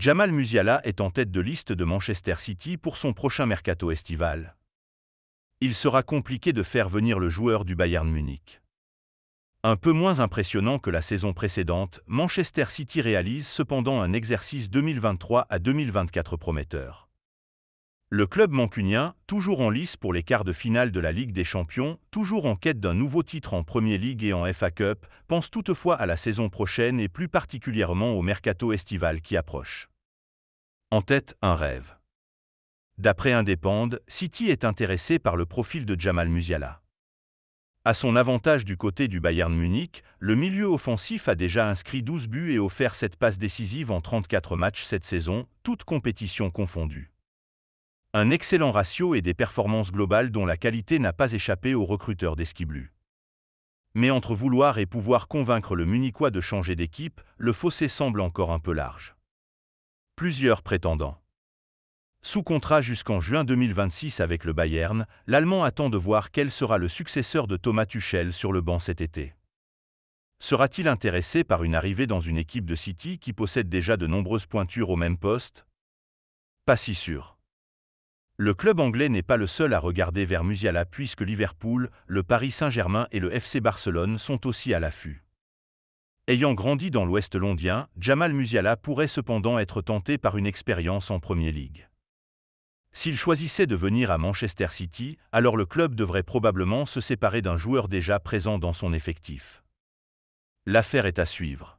Jamal Musiala est en tête de liste de Manchester City pour son prochain mercato estival. Il sera compliqué de faire venir le joueur du Bayern Munich. Un peu moins impressionnant que la saison précédente, Manchester City réalise cependant un exercice 2023 à 2024 prometteur. Le club mancunien, toujours en lice pour les quarts de finale de la Ligue des Champions, toujours en quête d'un nouveau titre en Premier League et en FA Cup, pense toutefois à la saison prochaine et plus particulièrement au mercato estival qui approche. En tête, un rêve. D'après Independent, City est intéressé par le profil de Jamal Musiala. À son avantage du côté du Bayern Munich, le milieu offensif a déjà inscrit 12 buts et offert 7 passes décisives en 34 matchs cette saison, toutes compétitions confondues un excellent ratio et des performances globales dont la qualité n'a pas échappé aux recruteurs d'Esquiblu. Mais entre vouloir et pouvoir convaincre le Munichois de changer d'équipe, le fossé semble encore un peu large. Plusieurs prétendants. Sous contrat jusqu'en juin 2026 avec le Bayern, l'Allemand attend de voir quel sera le successeur de Thomas Tuchel sur le banc cet été. Sera-t-il intéressé par une arrivée dans une équipe de City qui possède déjà de nombreuses pointures au même poste Pas si sûr. Le club anglais n'est pas le seul à regarder vers Musiala puisque Liverpool, le Paris Saint-Germain et le FC Barcelone sont aussi à l'affût. Ayant grandi dans l'ouest londien, Jamal Musiala pourrait cependant être tenté par une expérience en Premier League. S'il choisissait de venir à Manchester City, alors le club devrait probablement se séparer d'un joueur déjà présent dans son effectif. L'affaire est à suivre.